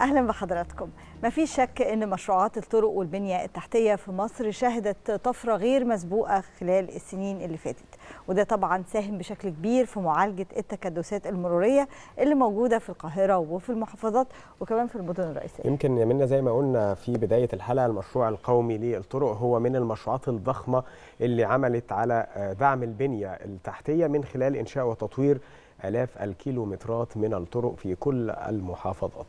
اهلا بحضراتكم ما في شك ان مشروعات الطرق والبنيه التحتيه في مصر شهدت طفره غير مسبوقه خلال السنين اللي فاتت وده طبعا ساهم بشكل كبير في معالجه التكدسات المروريه اللي موجوده في القاهره وفي المحافظات وكمان في المدن الرئيسيه يمكن يا منى زي ما قلنا في بدايه الحلقه المشروع القومي للطرق هو من المشروعات الضخمه اللي عملت على دعم البنيه التحتيه من خلال انشاء وتطوير آلاف الكيلومترات من الطرق في كل المحافظات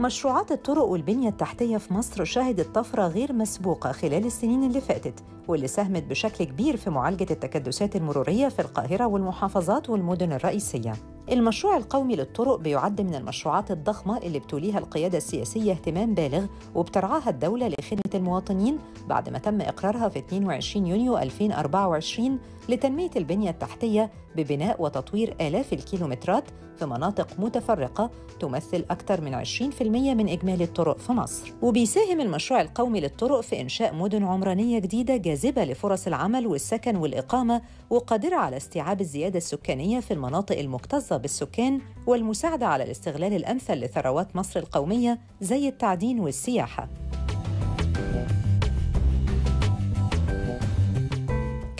مشروعات الطرق والبنية التحتية في مصر شهدت طفرة غير مسبوقة خلال السنين اللي فاتت واللي ساهمت بشكل كبير في معالجة التكدسات المرورية في القاهرة والمحافظات والمدن الرئيسية المشروع القومي للطرق بيعد من المشروعات الضخمة اللي بتوليها القيادة السياسية اهتمام بالغ وبترعاها الدولة لخدمة المواطنين بعد ما تم إقرارها في 22 يونيو 2024 لتنمية البنية التحتية ببناء وتطوير آلاف الكيلومترات في مناطق متفرقة تمثل أكثر من 20% من إجمالي الطرق في مصر وبيساهم المشروع القومي للطرق في إنشاء مدن عمرانية جديدة جاذبة لفرص العمل والسكن والإقامة وقادرة على استيعاب الزيادة السكانية في المناطق المكتظة بالسكان والمساعدة على الاستغلال الأمثل لثروات مصر القومية زي التعدين والسياحة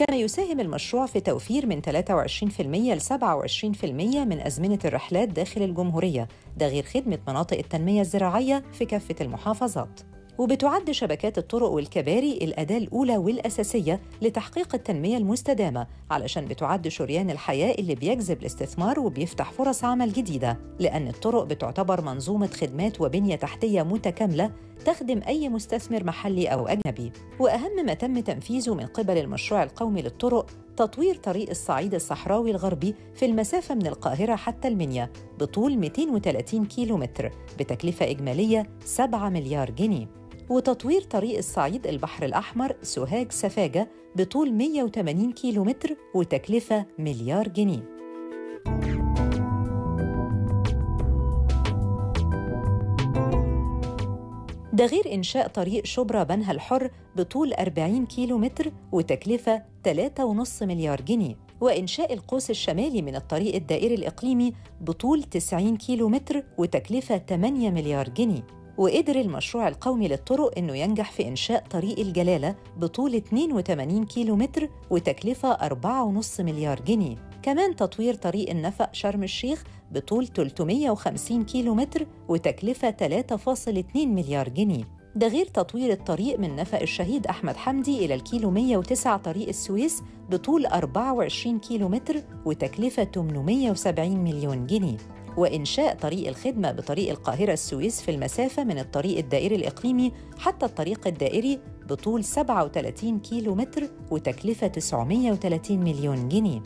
كان يساهم المشروع في توفير من 23% ل 27% من أزمنة الرحلات داخل الجمهورية ده غير خدمة مناطق التنمية الزراعية في كافة المحافظات وبتعد شبكات الطرق والكباري الأداة الأولى والأساسية لتحقيق التنمية المستدامة علشان بتعد شريان الحياة اللي بيجذب الاستثمار وبيفتح فرص عمل جديدة لأن الطرق بتعتبر منظومة خدمات وبنية تحتية متكاملة تخدم أي مستثمر محلي أو أجنبي وأهم ما تم تنفيذه من قبل المشروع القومي للطرق تطوير طريق الصعيد الصحراوي الغربي في المسافة من القاهرة حتى المنيا بطول 230 كيلومتر بتكلفة إجمالية 7 مليار جنيه وتطوير طريق الصعيد البحر الأحمر سوهاج سفاجة بطول 180 كيلومتر وتكلفة مليار جنيه ده غير إنشاء طريق شبرا بنها الحر بطول 40 كيلومتر وتكلفة 3.5 مليار جنيه وإنشاء القوس الشمالي من الطريق الدائري الإقليمي بطول 90 كيلومتر وتكلفة 8 مليار جنيه وقدر المشروع القومي للطرق أنه ينجح في إنشاء طريق الجلالة بطول 82 كيلومتر وتكلفة 4.5 مليار جنيه كمان تطوير طريق النفق شرم الشيخ بطول 350 كيلومتر وتكلفة 3.2 مليار جنيه ده غير تطوير الطريق من نفق الشهيد أحمد حمدي إلى الكيلو 109 طريق السويس بطول 24 كيلومتر وتكلفة 870 مليون جنيه وإنشاء طريق الخدمة بطريق القاهرة السويس في المسافة من الطريق الدائري الإقليمي حتى الطريق الدائري بطول 37 كيلو متر وتكلفة 930 مليون جنيه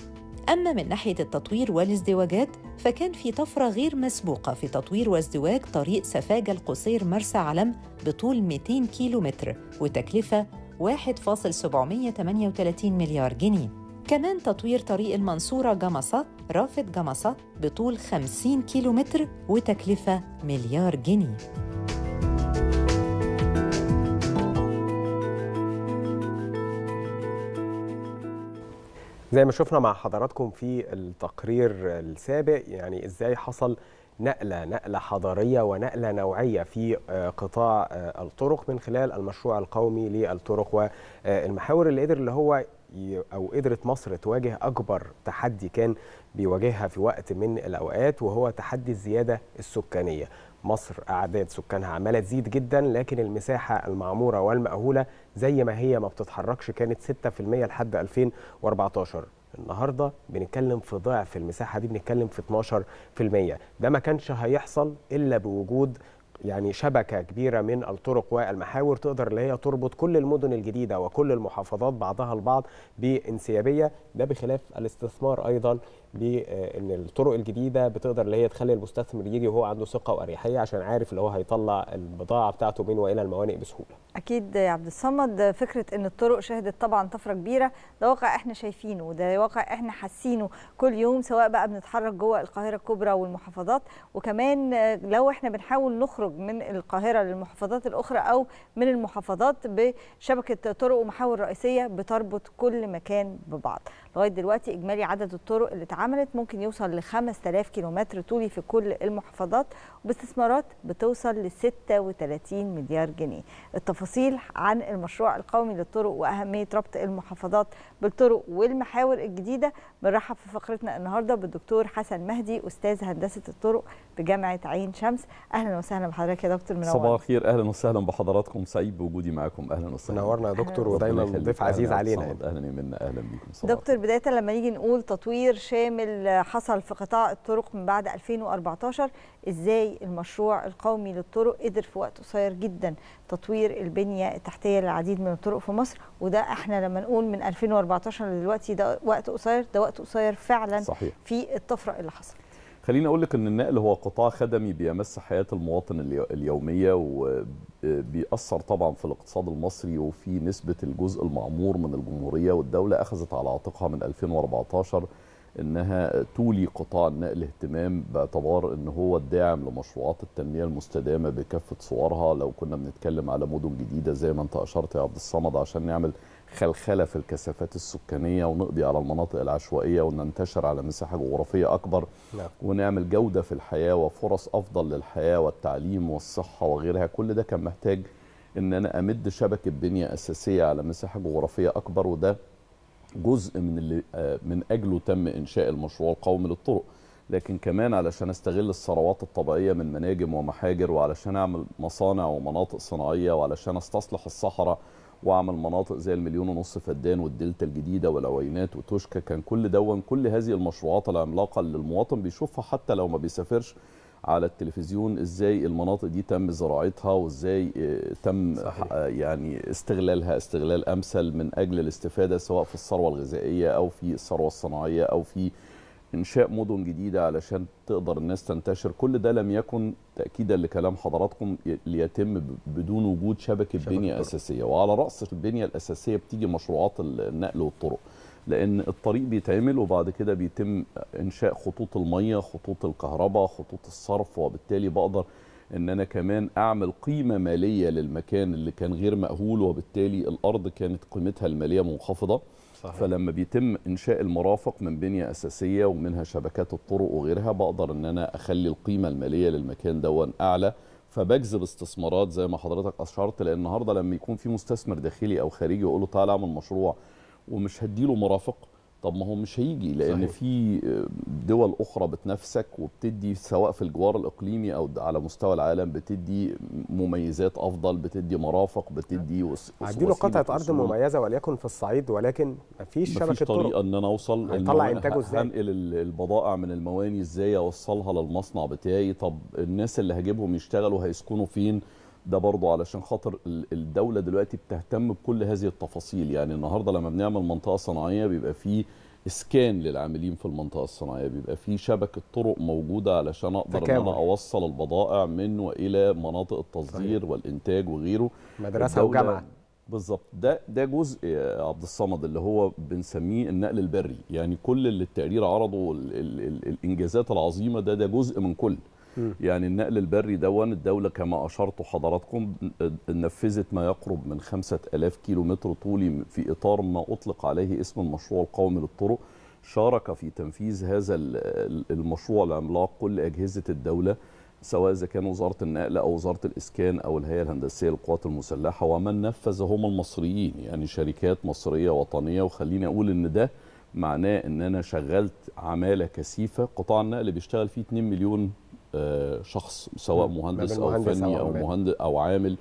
أما من ناحية التطوير والازدواجات فكان في طفرة غير مسبوقة في تطوير وازدواج طريق سفاجة القصير مرسى علم بطول 200 كيلو متر وتكلفة 1.738 مليار جنيه كمان تطوير طريق المنصورة جمصة رافد جمصة بطول 50 كيلومتر وتكلفة مليار جنيه زي ما شفنا مع حضراتكم في التقرير السابق يعني ازاي حصل نقلة نقلة حضارية ونقلة نوعية في آه، قطاع آه، الطرق من خلال المشروع القومي للطرق والمحاور اللي قدر اللي هو او قدرت مصر تواجه اكبر تحدي كان بيواجهها في وقت من الاوقات وهو تحدي الزياده السكانيه مصر اعداد سكانها عماله تزيد جدا لكن المساحه المعموره والمأهوله زي ما هي ما بتتحركش كانت 6% لحد 2014 النهارده بنتكلم في ضعف المساحه دي بنتكلم في 12% ده ما كانش هيحصل الا بوجود يعني شبكه كبيره من الطرق والمحاور تقدر اللي هي تربط كل المدن الجديده وكل المحافظات بعضها البعض بانسيابيه ده بخلاف الاستثمار ايضا بان آه، الطرق الجديده بتقدر اللي هي تخلي المستثمر يجي وهو عنده ثقه واريحيه عشان عارف اللي هو هيطلع البضاعه بتاعته من والى الموانئ بسهوله. اكيد يا عبد الصمد فكره ان الطرق شهدت طبعا طفره كبيره ده واقع احنا شايفينه وده واقع احنا حاسينه كل يوم سواء بقى بنتحرك جوه القاهره الكبرى والمحافظات وكمان لو احنا بنحاول نخرج من القاهره للمحافظات الاخرى او من المحافظات بشبكه طرق ومحاور رئيسيه بتربط كل مكان ببعض. لغايه دلوقتي اجمالي عدد الطرق اللي اتعملت ممكن يوصل ل 5000 كيلومتر طولي في كل المحافظات وباستثمارات بتوصل ل 36 مليار جنيه التفاصيل عن المشروع القومي للطرق واهميه ربط المحافظات بالطرق والمحاور الجديده بنرحب في فقرتنا النهارده بالدكتور حسن مهدي استاذ هندسه الطرق بجامعه عين شمس اهلا وسهلا بحضرتك يا دكتور منور صباح الخير اهلا وسهلا بحضراتكم سعيد بوجودي معاكم اهلا وسهلا منورنا يا دكتور ودايما ضيف عزيز علينا اهلا منا اهلا بيكم دكتور بدايه لما نيجي نقول تطوير شام كامل حصل في قطاع الطرق من بعد 2014 ازاي المشروع القومي للطرق قدر في وقت قصير جدا تطوير البنيه التحتيه للعديد من الطرق في مصر وده احنا لما نقول من 2014 لدلوقتي ده وقت قصير ده وقت قصير فعلا صحيح. في الطفره اللي حصلت خليني اقول لك ان النقل هو قطاع خدمي بيمس حياه المواطن اليوميه وبيأثر آه، طبعا في الاقتصاد المصري وفي نسبه الجزء المعمور من الجمهوريه والدوله اخذت على عاتقها من 2014 انها تولي قطاع النقل اهتمام باعتبار ان هو الداعم لمشروعات التنميه المستدامه بكافه صورها لو كنا بنتكلم على مدن جديده زي ما انت اشرت يا عبد الصمد عشان نعمل خلخله في الكثافات السكانيه ونقضي على المناطق العشوائيه وننتشر على مساحه جغرافيه اكبر لا. نعم. ونعمل جوده في الحياه وفرص افضل للحياه والتعليم والصحه وغيرها كل ده كان محتاج ان انا امد شبكه بنيه اساسيه على مساحه جغرافيه اكبر وده جزء من اللي آه، من اجله تم انشاء المشروع القومي للطرق لكن كمان علشان استغل الثروات الطبيعيه من مناجم ومحاجر وعلشان اعمل مصانع ومناطق صناعيه وعلشان استصلح الصحراء واعمل مناطق زي المليون ونص فدان والدلتا الجديده والعوينات وتوشكا كان كل دون كل هذه المشروعات العملاقه اللي المواطن بيشوفها حتى لو ما بيسافرش على التلفزيون ازاي المناطق دي تم زراعتها وازاي آه، تم صحيح. آه، يعني استغلالها استغلال امثل من اجل الاستفاده سواء في الثروه الغذائيه او في الثروه الصناعيه او في انشاء مدن جديده علشان تقدر الناس تنتشر كل ده لم يكن تاكيدا لكلام حضراتكم ليتم بدون وجود شبكه, شبكة بنيه طرق. اساسيه وعلى راس البنيه الاساسيه بتيجي مشروعات النقل والطرق لان الطريق بيتعمل وبعد كده بيتم انشاء خطوط الميه خطوط الكهرباء خطوط الصرف وبالتالي بقدر ان انا كمان اعمل قيمه ماليه للمكان اللي كان غير مأهول وبالتالي الارض كانت قيمتها الماليه منخفضه صحيح. فلما بيتم انشاء المرافق من بنيه اساسيه ومنها شبكات الطرق وغيرها بقدر ان انا اخلي القيمه الماليه للمكان دون اعلى فبجذب استثمارات زي ما حضرتك اشرت لان النهارده لما يكون في مستثمر داخلي او خارجي يقول له تعالى اعمل مشروع ومش هديله مرافق طب ما هو مش هيجي لان صحيح. في آه، دول اخرى بتنافسك وبتدي سواء في الجوار الاقليمي او على مستوى العالم بتدي مميزات افضل بتدي مرافق بتدي وس... هدي له قطعه ارض مميزه وليكن في الصعيد ولكن ما فيش شبكه مفيش طريقه ان انا اوصل هيطلع انتاجه ازاي هنقل البضائع من المواني ازاي اوصلها للمصنع بتاعي طب الناس اللي هجيبهم يشتغلوا هيسكنوا فين ده برضه علشان خاطر الدوله دلوقتي بتهتم بكل هذه التفاصيل يعني النهارده لما بنعمل منطقه صناعيه بيبقى فيه اسكان للعاملين في المنطقه الصناعيه بيبقى في شبكه طرق موجوده علشان اقدر تكامل. ان انا اوصل البضائع من والى مناطق التصدير صحيح. والانتاج وغيره مدرسه وجامعه بالظبط ده ده جزء عبد الصمد اللي هو بنسميه النقل البري يعني كل اللي التقرير عرضه الانجازات العظيمه ده ده جزء من كل يعني النقل البري دون الدولة كما أشرت حضراتكم نفذت ما يقرب من 5000 كيلو متر طولي في إطار ما أطلق عليه اسم المشروع القومي للطرق شارك في تنفيذ هذا المشروع العملاق كل أجهزة الدولة سواء إذا كان وزارة النقل أو وزارة الإسكان أو الهيئة الهندسية للقوات المسلحة ومن نفذ هم المصريين يعني شركات مصرية وطنية وخليني أقول إن ده معناه إن أنا شغلت عمالة كثيفة قطاع النقل بيشتغل فيه 2 مليون آه، شخص سواء مهندس, مهندس او فني او, مهندس او عامل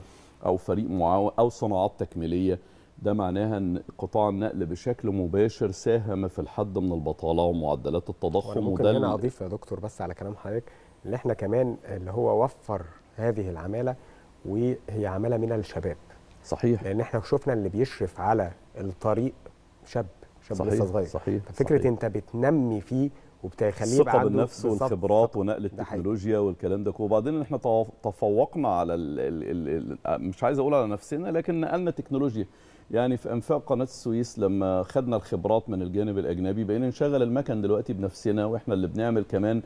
او فريق معاون او صناعات تكميليه ده معناها ان قطاع النقل بشكل مباشر ساهم في الحد من البطاله ومعدلات التضخم ممكن هنا اضيف يا دكتور بس على كلام حضرتك ان احنا كمان اللي هو وفر هذه العماله وهي عماله من الشباب صحيح لان احنا شفنا اللي بيشرف على الطريق شاب شاب صحيح لسه صغير صحيح ففكره صحيح. انت بتنمي فيه وبتخليه ثقه بالنفس والخبرات ونقل التكنولوجيا والكلام ده كله وبعدين احنا تفوقنا على الـ الـ الـ آه، مش عايز اقول على نفسنا لكن نقلنا تكنولوجيا يعني في انفاق قناه السويس لما خدنا الخبرات من الجانب الاجنبي بقينا نشغل المكن دلوقتي بنفسنا واحنا اللي بنعمل كمان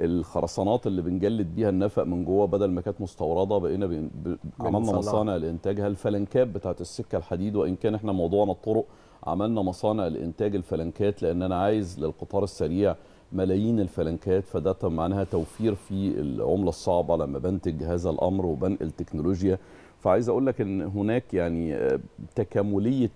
الخرسانات اللي بنجلد بيها النفق من جوه بدل ما كانت مستورده بقينا عملنا مصانع لانتاجها الفلنكات بتاعت السكه الحديد وان كان احنا موضوعنا الطرق عملنا مصانع لانتاج الفلنكات لان انا عايز للقطار السريع ملايين الفلنكات فده معناها توفير في العملة الصعبة لما بنتج هذا الأمر وبنقل تكنولوجيا فعايز أقول لك أن هناك يعني آه، تكاملية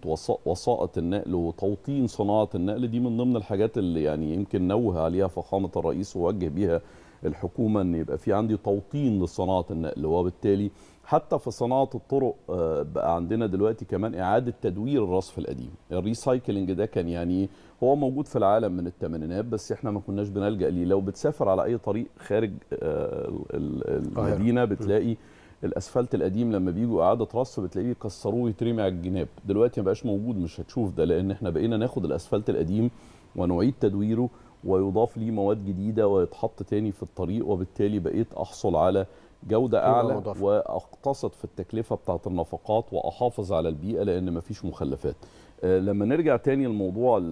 وسائط النقل وتوطين صناعة النقل دي من ضمن الحاجات اللي يعني يمكن نوه عليها فخامة الرئيس ووجه بيها الحكومة أن يبقى في عندي توطين لصناعة النقل وبالتالي حتى في صناعه الطرق آه، بقى عندنا دلوقتي كمان اعاده تدوير الرصف القديم الريسايكلينج ده كان يعني هو موجود في العالم من الثمانينات بس احنا ما كناش بنلجا ليه لو بتسافر على اي طريق خارج آه، المدينه بتلاقي الاسفلت القديم لما بيجوا اعاده رصف بتلاقيه يكسروه ويترمي على الجناب دلوقتي ما بقاش موجود مش هتشوف ده لان احنا بقينا ناخد الاسفلت القديم ونعيد تدويره ويضاف ليه مواد جديده ويتحط تاني في الطريق وبالتالي بقيت احصل على جوده اعلى واقتصد في التكلفه بتاعه النفقات واحافظ على البيئه لان ما فيش مخلفات آه، لما نرجع تاني لموضوع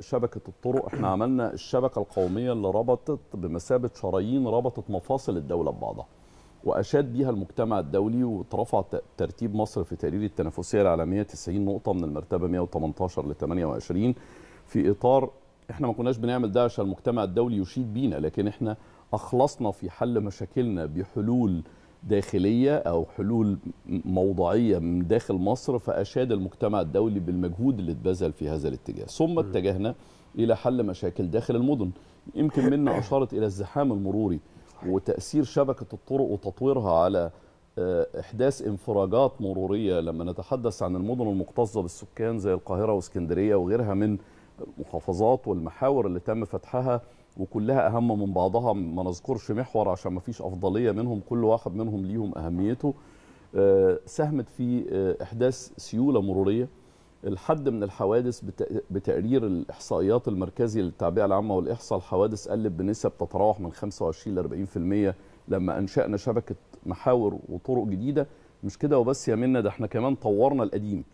شبكه الطرق احنا عملنا الشبكه القوميه اللي ربطت بمثابه شرايين ربطت مفاصل الدوله ببعضها واشاد بيها المجتمع الدولي وترفع ترتيب مصر في تقرير التنافسيه العالميه 90 نقطه من المرتبه 118 ل 28 في اطار احنا ما كناش بنعمل ده عشان المجتمع الدولي يشيد بينا لكن احنا اخلصنا في حل مشاكلنا بحلول داخليه او حلول موضعيه من داخل مصر فاشاد المجتمع الدولي بالمجهود اللي اتبذل في هذا الاتجاه ثم اتجهنا الى حل مشاكل داخل المدن يمكن منا اشارت الى الزحام المروري وتاثير شبكه الطرق وتطويرها على آه، احداث انفراجات مروريه لما نتحدث عن المدن المكتظه بالسكان زي القاهره واسكندريه وغيرها من المحافظات والمحاور اللي تم فتحها وكلها اهم من بعضها ما نذكرش محور عشان ما فيش افضليه منهم كل واحد منهم ليهم اهميته آه، ساهمت في آه، احداث سيوله مروريه الحد من الحوادث بتقرير الاحصائيات المركزي للتعبئه العامه والاحصاء الحوادث قلت بنسب تتراوح من 25 ل 40% لما انشانا شبكه محاور وطرق جديده مش كده وبس يا منا ده احنا كمان طورنا القديم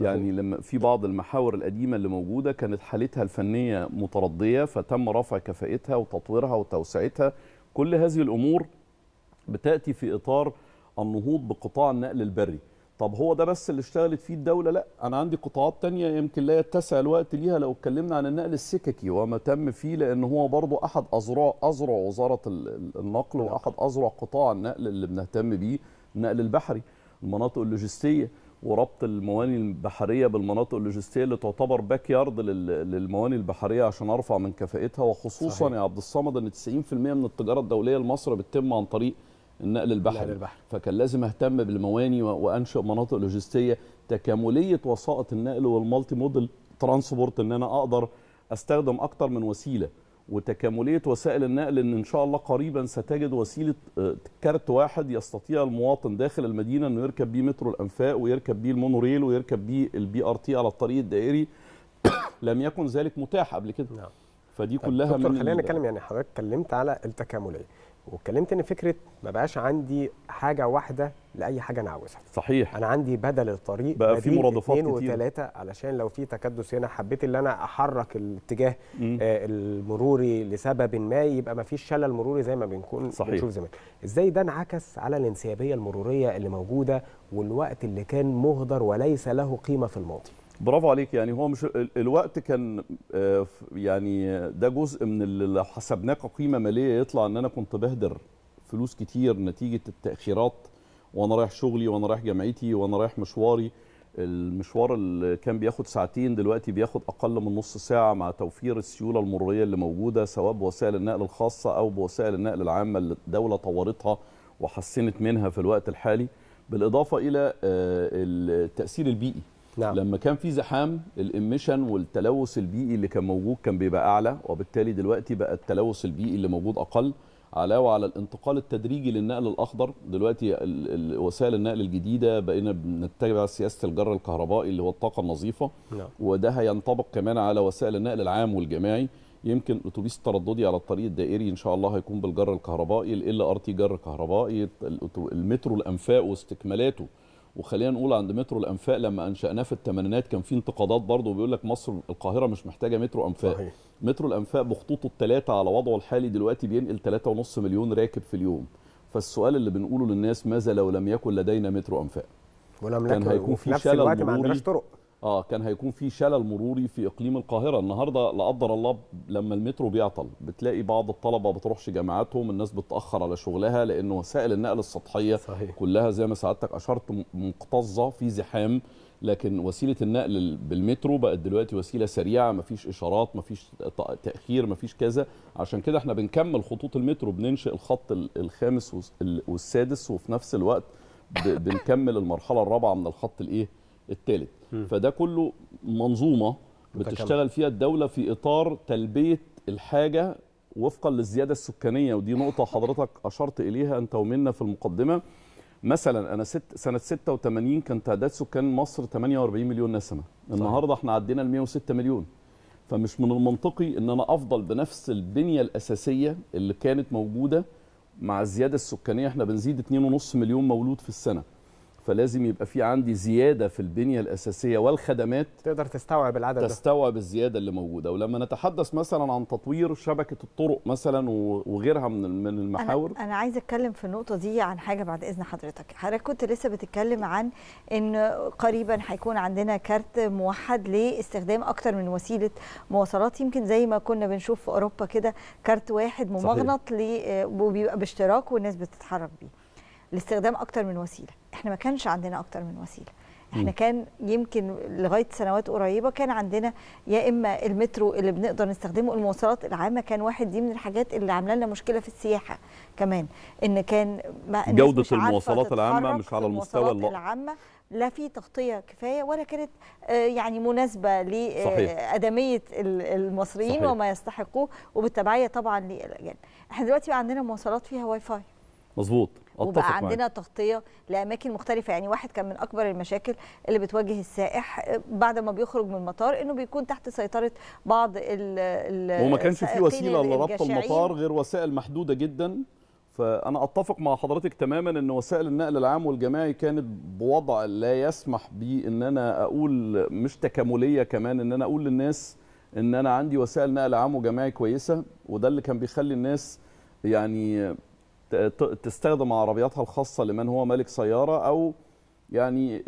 يعني لما في بعض المحاور القديمه اللي موجوده كانت حالتها الفنيه مترديه فتم رفع كفائتها وتطويرها وتوسعتها كل هذه الامور بتاتي في اطار النهوض بقطاع النقل البري طب هو ده بس اللي اشتغلت فيه الدولة؟ لا أنا عندي قطاعات تانية يمكن لا يتسع الوقت ليها لو اتكلمنا عن النقل السككي وما تم فيه لأن هو برضو أحد أزرع أزرع وزارة النقل وأحد أزرع قطاع النقل اللي بنهتم بيه النقل البحري المناطق اللوجستية وربط المواني البحريه بالمناطق اللوجستيه اللي تعتبر باك يارد للمواني البحريه عشان ارفع من كفائتها وخصوصا صحيح. يا عبد الصمد ان 90% من التجاره الدوليه لمصر بتتم عن طريق النقل البحري البحر. فكان لازم اهتم بالمواني وانشئ مناطق لوجستيه تكامليه وسائط النقل والمالتي موديل ترانسبورت ان انا اقدر استخدم اكتر من وسيله وتكامليه وسائل النقل ان ان شاء الله قريبا ستجد وسيله آه، كارت واحد يستطيع المواطن داخل المدينه انه يركب بيه مترو الانفاق ويركب بيه المونوريل ويركب بيه البي ار تي على الطريق الدائري لم يكن ذلك متاح قبل كده نعم. فدي طيب كلها من خلينا نتكلم يعني حضرتك اتكلمت على التكامليه واتكلمت ان فكره ما بقاش عندي حاجه واحده لاي حاجه انا عاوزها صحيح انا عندي بدل الطريق بقى في مرادفات كتير وثلاثه علشان لو في تكدس هنا حبيت ان انا احرك الاتجاه آه المروري لسبب ما يبقى ما فيش شلل مروري زي ما بنكون صحيح. بنشوف زمان ازاي ده انعكس على الانسيابيه المروريه اللي موجوده والوقت اللي كان مهدر وليس له قيمه في الماضي برافو عليك يعني هو مش الوقت كان آه، يعني ده جزء من اللي حسبناه كقيمه ماليه يطلع ان انا كنت بهدر فلوس كتير نتيجه التاخيرات وانا رايح شغلي وانا رايح جامعتي وانا رايح مشواري المشوار اللي كان بياخد ساعتين دلوقتي بياخد اقل من نص ساعه مع توفير السيوله المريه اللي موجوده سواء بوسائل النقل الخاصه او بوسائل النقل العامه اللي الدوله طورتها وحسنت منها في الوقت الحالي بالاضافه الى آه، التاثير البيئي نعم. لما كان في زحام الاميشن والتلوث البيئي اللي كان موجود كان بيبقى اعلى وبالتالي دلوقتي بقى التلوث البيئي اللي موجود اقل علاوه على الانتقال التدريجي للنقل الاخضر دلوقتي وسائل النقل الجديده بقينا بنتبع سياسه الجر الكهربائي اللي هو الطاقه النظيفه نعم. وده هينطبق كمان على وسائل النقل العام والجماعي يمكن اتوبيس الترددي على الطريق الدائري ان شاء الله هيكون بالجر الكهربائي ال ار تي جر كهربائي المترو الانفاق واستكمالاته وخلينا نقول عند مترو الانفاق لما انشاناه في الثمانينات كان في انتقادات برضه بيقول لك مصر القاهره مش محتاجه مترو انفاق صحيح. مترو الانفاق بخطوطه الثلاثه على وضعه الحالي دلوقتي بينقل 3.5 مليون راكب في اليوم فالسؤال اللي بنقوله للناس ماذا لو لم يكن لدينا مترو انفاق ولم كان هيكون في نفس الوقت ما عندناش طرق اه كان هيكون في شلل مروري في اقليم القاهره النهارده لا قدر الله لما المترو بيعطل بتلاقي بعض الطلبه بتروحش جامعاتهم الناس بتاخر على شغلها لان وسائل النقل السطحيه صحيح. كلها زي ما سعادتك اشرت مكتظه في زحام لكن وسيله النقل بالمترو بقت دلوقتي وسيله سريعه مفيش اشارات مفيش تاخير مفيش كذا عشان كده احنا بنكمل خطوط المترو بننشئ الخط الخامس والسادس وفي نفس الوقت بنكمل المرحله الرابعه من الخط الايه الثالث فده كله منظومه بتشتغل فيها الدوله في اطار تلبيه الحاجه وفقا للزياده السكانيه ودي نقطه حضرتك اشرت اليها انت ومنا في المقدمه مثلا انا ست سنه 86 كان تعداد سكان مصر 48 مليون نسمه النهارده احنا عدينا ال 106 مليون فمش من المنطقي ان انا افضل بنفس البنيه الاساسيه اللي كانت موجوده مع الزياده السكانيه احنا بنزيد 2.5 مليون مولود في السنه فلازم يبقى في عندي زياده في البنيه الاساسيه والخدمات تقدر تستوعب العدد تستوعب ده. الزياده اللي موجوده ولما نتحدث مثلا عن تطوير شبكه الطرق مثلا وغيرها من من المحاور انا, أنا عايز اتكلم في النقطه دي عن حاجه بعد اذن حضرتك حضرتك كنت لسه بتتكلم عن ان قريبا هيكون عندنا كارت موحد لاستخدام اكتر من وسيله مواصلات يمكن زي ما كنا بنشوف في اوروبا كده كارت واحد ممغنط وبيبقى باشتراك والناس بتتحرك بيه لاستخدام اكتر من وسيله احنا ما كانش عندنا اكتر من وسيله احنا كان يمكن لغايه سنوات قريبه كان عندنا يا اما المترو اللي بنقدر نستخدمه المواصلات العامه كان واحد دي من الحاجات اللي عامله لنا مشكله في السياحه كمان ان كان ما جوده المواصلات العامه مش على المستوى العامه لا في تغطيه كفايه ولا كانت آه، يعني مناسبه لادميه آه، المصريين صحيح. وما يستحقوه وبالتبعيه طبعا للاجانب احنا دلوقتي بقى عندنا مواصلات فيها واي فاي مظبوط وبقى عندنا معك. تغطيه لاماكن مختلفه يعني واحد كان من اكبر المشاكل اللي بتواجه السائح آه، بعد ما بيخرج من المطار انه بيكون تحت سيطره بعض ال وما كانش في وسيله لربط المطار غير وسائل محدوده جدا فانا اتفق مع حضرتك تماما ان وسائل النقل العام والجماعي كانت بوضع لا يسمح بي ان انا اقول مش تكامليه كمان ان انا اقول للناس ان انا عندي وسائل نقل عام وجماعي كويسه وده اللي كان بيخلي الناس يعني تستخدم عربياتها الخاصه لمن هو مالك سياره او يعني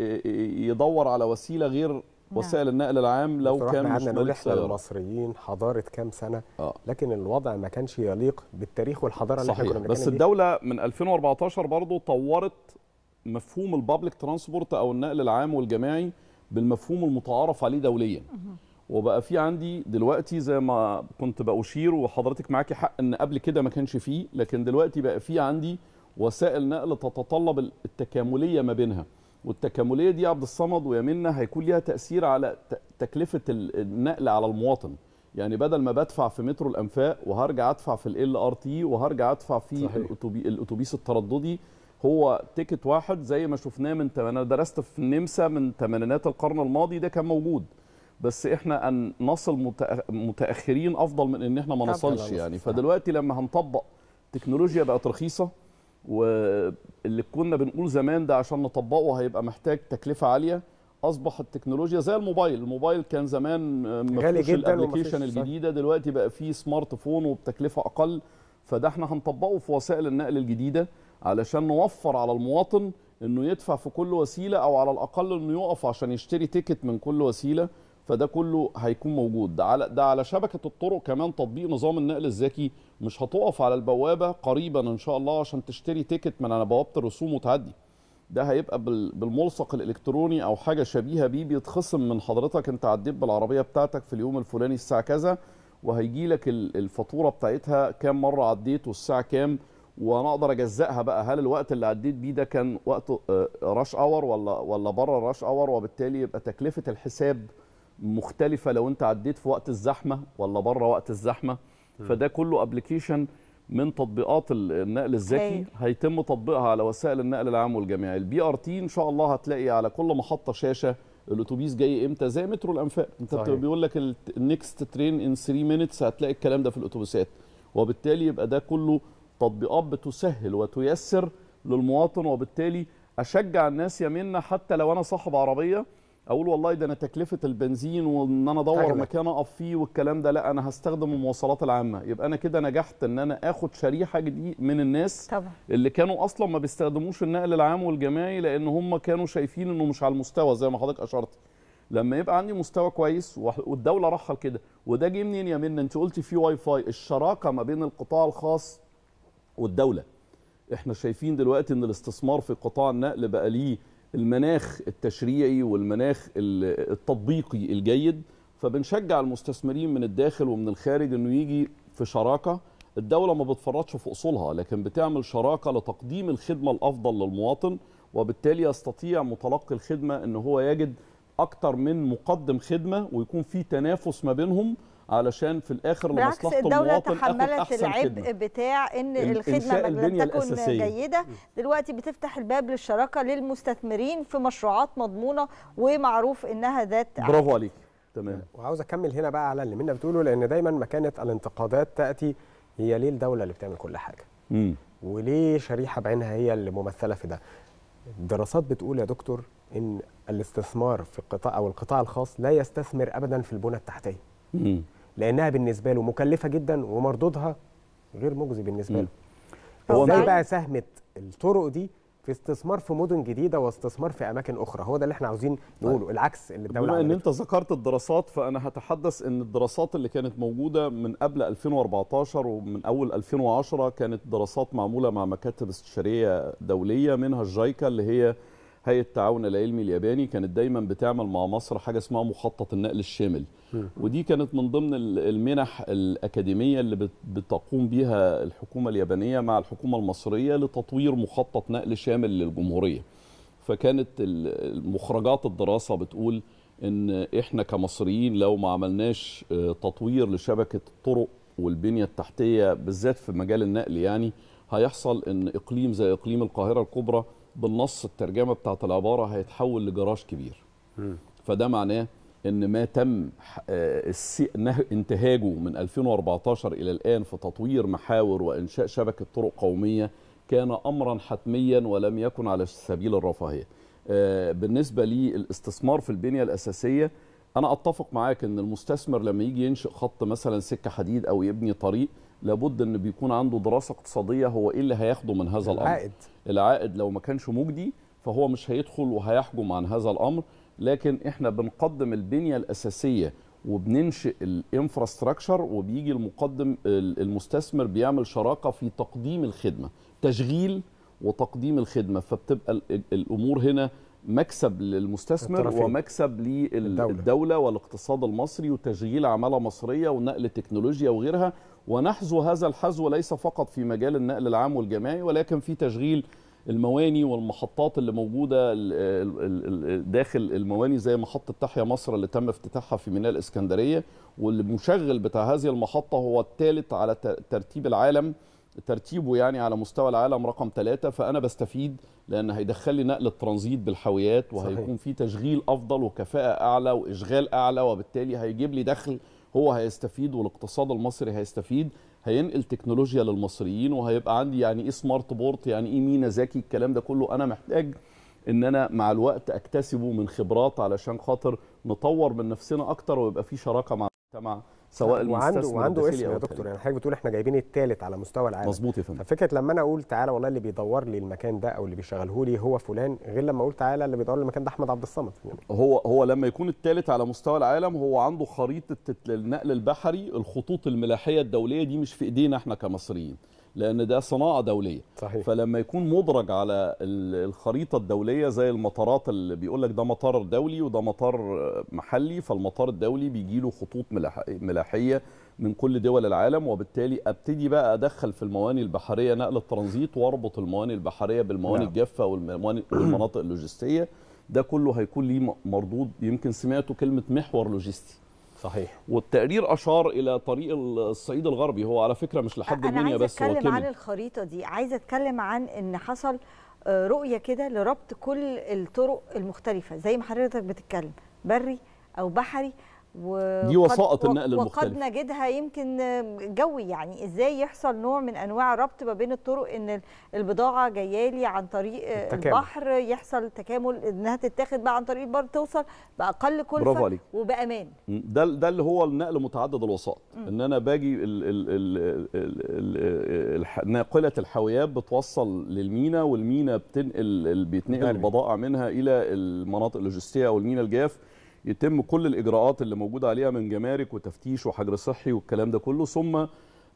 يدور على وسيله غير نعم. وسائل النقل العام لو كان مش مالك احنا المصريين حضاره كام سنه آه. لكن الوضع ما كانش يليق بالتاريخ والحضاره اللي صحيح. احنا بس الدوله من 2014 برضه طورت مفهوم البابليك ترانسبورت او النقل العام والجماعي بالمفهوم المتعارف عليه دوليا وبقى في عندي دلوقتي زي ما كنت بأشير وحضرتك معاكي حق ان قبل كده ما كانش فيه لكن دلوقتي بقى في عندي وسائل نقل تتطلب التكامليه ما بينها والتكامليه دي عبد الصمد ويا منا هيكون ليها تاثير على تكلفه النقل على المواطن يعني بدل ما بدفع في مترو الانفاق وهرجع ادفع في ال ار تي وهرجع ادفع في الاتوبيس الترددي هو تيكت واحد زي ما شفناه من انا درست في النمسا من ثمانينات القرن الماضي ده كان موجود بس احنا ان نصل متاخرين افضل من ان احنا ما نصلش يعني نعم. فدلوقتي لما هنطبق تكنولوجيا بقت رخيصه واللي كنا بنقول زمان ده عشان نطبقه هيبقى محتاج تكلفه عاليه اصبح التكنولوجيا زي الموبايل الموبايل كان زمان غالي جدا الابلكيشن الجديده دلوقتي بقى فيه سمارت فون وبتكلفه اقل فده احنا هنطبقه في وسائل النقل الجديده علشان نوفر على المواطن انه يدفع في كل وسيله او على الاقل انه يقف عشان يشتري تيكت من كل وسيله فده كله هيكون موجود ده على ده على شبكه الطرق كمان تطبيق نظام النقل الذكي مش هتقف على البوابه قريبا ان شاء الله عشان تشتري تيكت من على بوابه الرسوم وتعدي ده هيبقى بالملصق الالكتروني او حاجه شبيهه بيه بيتخصم من حضرتك انت عديت بالعربيه بتاعتك في اليوم الفلاني الساعه كذا وهيجي لك الفاتوره بتاعتها كام مره عديت والساعه كام وانا اقدر اجزئها بقى هل الوقت اللي عديت بيه ده كان وقت راش آه، اور ولا ولا بره الراش اور وبالتالي يبقى تكلفه الحساب مختلفه لو انت عديت في وقت الزحمه ولا بره وقت الزحمه فده كله ابلكيشن من تطبيقات النقل الذكي أيوة. هيتم تطبيقها على وسائل النقل العام والجامعي البي ار تي ان شاء الله هتلاقي على كل محطه شاشه الاتوبيس جاي امتى زي مترو الانفاق انت بيقول لك النكست ترين ان 3 مينتس هتلاقي الكلام ده في الاتوبيسات وبالتالي يبقى ده كله تطبيقات بتسهل وتيسر للمواطن وبالتالي اشجع الناس يا منا حتى لو انا صاحب عربيه اقول والله ده انا تكلفه البنزين وان انا ادور مكان اقف فيه والكلام ده لا انا هستخدم المواصلات العامه يبقى انا كده نجحت ان انا اخد شريحه جديده من الناس طبعا. اللي كانوا اصلا ما بيستخدموش النقل العام والجماعي لان هم كانوا شايفين انه مش على المستوى زي ما حضرتك اشرت لما يبقى عندي مستوى كويس والدوله رحل كده وده جه منين يا منى انت قلتي في واي فاي الشراكه ما بين القطاع الخاص والدوله احنا شايفين دلوقتي ان الاستثمار في قطاع النقل بقى ليه المناخ التشريعي والمناخ التطبيقي الجيد فبنشجع المستثمرين من الداخل ومن الخارج انه يجي في شراكه الدوله ما بتفرطش في اصولها لكن بتعمل شراكه لتقديم الخدمه الافضل للمواطن وبالتالي يستطيع متلقي الخدمه ان هو يجد اكتر من مقدم خدمه ويكون في تنافس ما بينهم علشان في الاخر لمصلحه الدولة المواطن تحملت أحسن العبء خدمة. بتاع ان الخدمه لم تكن الأساسية. جيده دلوقتي بتفتح الباب للشراكه للمستثمرين في مشروعات مضمونه ومعروف انها ذات برافو عليك تمام وعاوز اكمل هنا بقى على اللي منا بتقوله لان دايما مكانه الانتقادات تاتي هي ليه الدوله اللي بتعمل كل حاجه مم. وليه شريحه بعينها هي اللي ممثله في ده الدراسات بتقول يا دكتور ان الاستثمار في القطاع او القطاع الخاص لا يستثمر ابدا في البنى التحتيه مم. لانها بالنسبه له مكلفه جدا ومردودها غير مجزي بالنسبه له هو ازاي بقى ساهمت الطرق دي في استثمار في مدن جديده واستثمار في اماكن اخرى هو ده اللي احنا عاوزين نقوله طيب. العكس اللي الدوله بما ان انت ذكرت الدراسات فانا هتحدث ان الدراسات اللي كانت موجوده من قبل 2014 ومن اول 2010 كانت دراسات معموله مع مكاتب استشاريه دوليه منها الجايكا اللي هي هيئه التعاون العلمي الياباني كانت دايما بتعمل مع مصر حاجه اسمها مخطط النقل الشامل ودي كانت من ضمن المنح الاكاديميه اللي بتقوم بها الحكومه اليابانيه مع الحكومه المصريه لتطوير مخطط نقل شامل للجمهوريه فكانت مخرجات الدراسه بتقول ان احنا كمصريين لو ما عملناش آه، تطوير لشبكه الطرق والبنيه التحتيه بالذات في مجال النقل يعني هيحصل ان اقليم زي اقليم القاهره الكبرى بالنص الترجمه بتاعت العباره هيتحول لجراج كبير فده معناه ان ما تم آه، انتهاجه من 2014 الى الان في تطوير محاور وانشاء شبكه طرق قوميه كان امرا حتميا ولم يكن على سبيل الرفاهيه آه، بالنسبه للاستثمار في البنيه الاساسيه انا اتفق معاك ان المستثمر لما يجي ينشئ خط مثلا سكه حديد او يبني طريق لابد ان بيكون عنده دراسه اقتصاديه هو ايه اللي هياخده من هذا الامر العائد العائد لو ما كانش مجدي فهو مش هيدخل وهيحجم عن هذا الامر لكن احنا بنقدم البنيه الاساسيه وبننشئ الانفراستراكشر وبيجي المقدم المستثمر بيعمل شراكه في تقديم الخدمه تشغيل وتقديم الخدمه فبتبقى الامور هنا مكسب للمستثمر الترفين. ومكسب للدوله والاقتصاد المصري وتشغيل عماله مصريه ونقل تكنولوجيا وغيرها ونحذو هذا الحذو ليس فقط في مجال النقل العام والجماعي ولكن في تشغيل المواني والمحطات اللي موجوده داخل المواني زي محطه تحيا مصر اللي تم افتتاحها في ميناء الاسكندريه والمشغل بتاع هذه المحطه هو الثالث على ترتيب العالم ترتيبه يعني على مستوى العالم رقم ثلاثة فأنا بستفيد لأن هيدخل لي نقل الترانزيت بالحاويات وهيكون في تشغيل أفضل وكفاءة أعلى وإشغال أعلى وبالتالي هيجيب لي دخل هو هيستفيد والاقتصاد المصري هيستفيد هينقل تكنولوجيا للمصريين وهيبقى عندي يعني ايه سمارت بورت يعني ايه مينا ذكي الكلام ده كله انا محتاج ان انا مع الوقت اكتسبه من خبرات علشان خاطر نطور من نفسنا اكتر ويبقى في شراكه مع المجتمع سواء وعنده وعنده اسم يا دكتور يعني حضرتك بتقول احنا جايبين الثالث على مستوى العالم مظبوط يا فندم ففكره لما انا اقول تعالى والله اللي بيدور لي المكان ده او اللي بيشغله لي هو فلان غير لما اقول تعالى اللي بيدور لي المكان ده احمد عبد الصمد يعني. هو هو لما يكون الثالث على مستوى العالم هو عنده خريطه النقل البحري الخطوط الملاحيه الدوليه دي مش في ايدينا احنا كمصريين لان ده صناعه دوليه صحيح. فلما يكون مدرج على الخريطه الدوليه زي المطارات اللي بيقول لك ده مطار دولي وده مطار محلي فالمطار الدولي بيجي له خطوط ملاحيه من كل دول العالم وبالتالي ابتدي بقى ادخل في المواني البحريه نقل الترانزيت واربط المواني البحريه بالمواني نعم. الجافه والمناطق اللوجستيه ده كله هيكون ليه مردود يمكن سمعتوا كلمه محور لوجستي صحيح والتقرير اشار الى طريق الصعيد الغربي هو على فكره مش لحد المنيا بس هو انا عايزه اتكلم عن الخريطه دي عايزه اتكلم عن ان حصل آه، رؤيه كده لربط كل الطرق المختلفه زي ما حضرتك بتتكلم بري او بحري و دي وسائط النقل المختلفه وقد نجدها يمكن جوي يعني ازاي يحصل نوع من انواع ربط ما بين الطرق ان البضاعه جايه لي عن طريق آه، التكامل. البحر يحصل تكامل انها تتاخد بقى عن طريق البر توصل باقل كلفه وبامان ده ده اللي هو النقل متعدد الوسائط ان انا باجي ال ال ال ال ال ناقله الحاويات بتوصل للمينا والمينا بتنقل بيتنقل البضائع منها الى المناطق اللوجستيه او المينا الجاف يتم كل الاجراءات اللي موجوده عليها من جمارك وتفتيش وحجر صحي والكلام ده كله ثم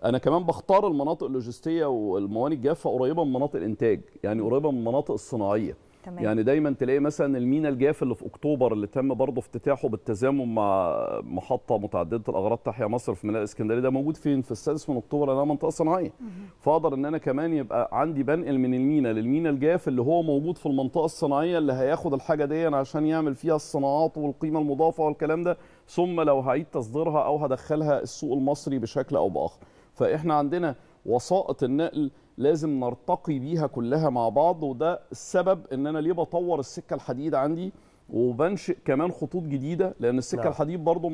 انا كمان بختار المناطق اللوجستيه والموانئ الجافه قريبه من مناطق الانتاج يعني قريبه من المناطق الصناعيه تمام. يعني دايما تلاقي مثلا المينا الجاف اللي في اكتوبر اللي تم برضه افتتاحه بالتزامن مع محطه متعدده الاغراض تحيا مصر في ميناء الاسكندريه ده موجود فين في السادس من اكتوبر لانها منطقه صناعيه فاقدر ان انا كمان يبقى عندي بنقل من المينا للمينا الجاف اللي هو موجود في المنطقه الصناعيه اللي هياخد الحاجه دي عشان يعمل فيها الصناعات والقيمه المضافه والكلام ده ثم لو هعيد تصديرها او هدخلها السوق المصري بشكل او باخر فاحنا عندنا وسائط النقل لازم نرتقي بيها كلها مع بعض وده السبب ان انا ليه بطور السكه الحديد عندي وبنشئ كمان خطوط جديده لان السكه لا. نعم. الحديد برضو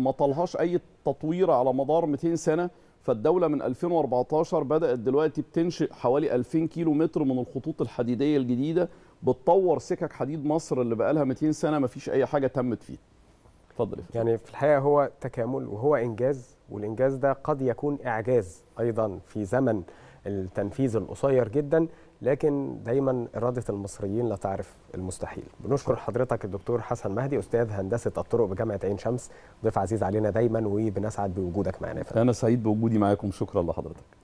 ما طالهاش اي تطوير على مدار 200 سنه فالدوله من 2014 بدات دلوقتي بتنشئ حوالي 2000 كيلو متر من الخطوط الحديديه الجديده بتطور سكك حديد مصر اللي بقى لها 200 سنه ما فيش اي حاجه تمت فيها اتفضل يعني في الحقيقه هو تكامل وهو انجاز والانجاز ده قد يكون اعجاز ايضا في زمن التنفيذ القصير جدا لكن دايما إرادة المصريين لا تعرف المستحيل بنشكر حضرتك الدكتور حسن مهدي أستاذ هندسة الطرق بجامعة عين شمس ضيف عزيز علينا دايما وبنسعد بوجودك معنا أنا سعيد بوجودي معاكم شكرا لحضرتك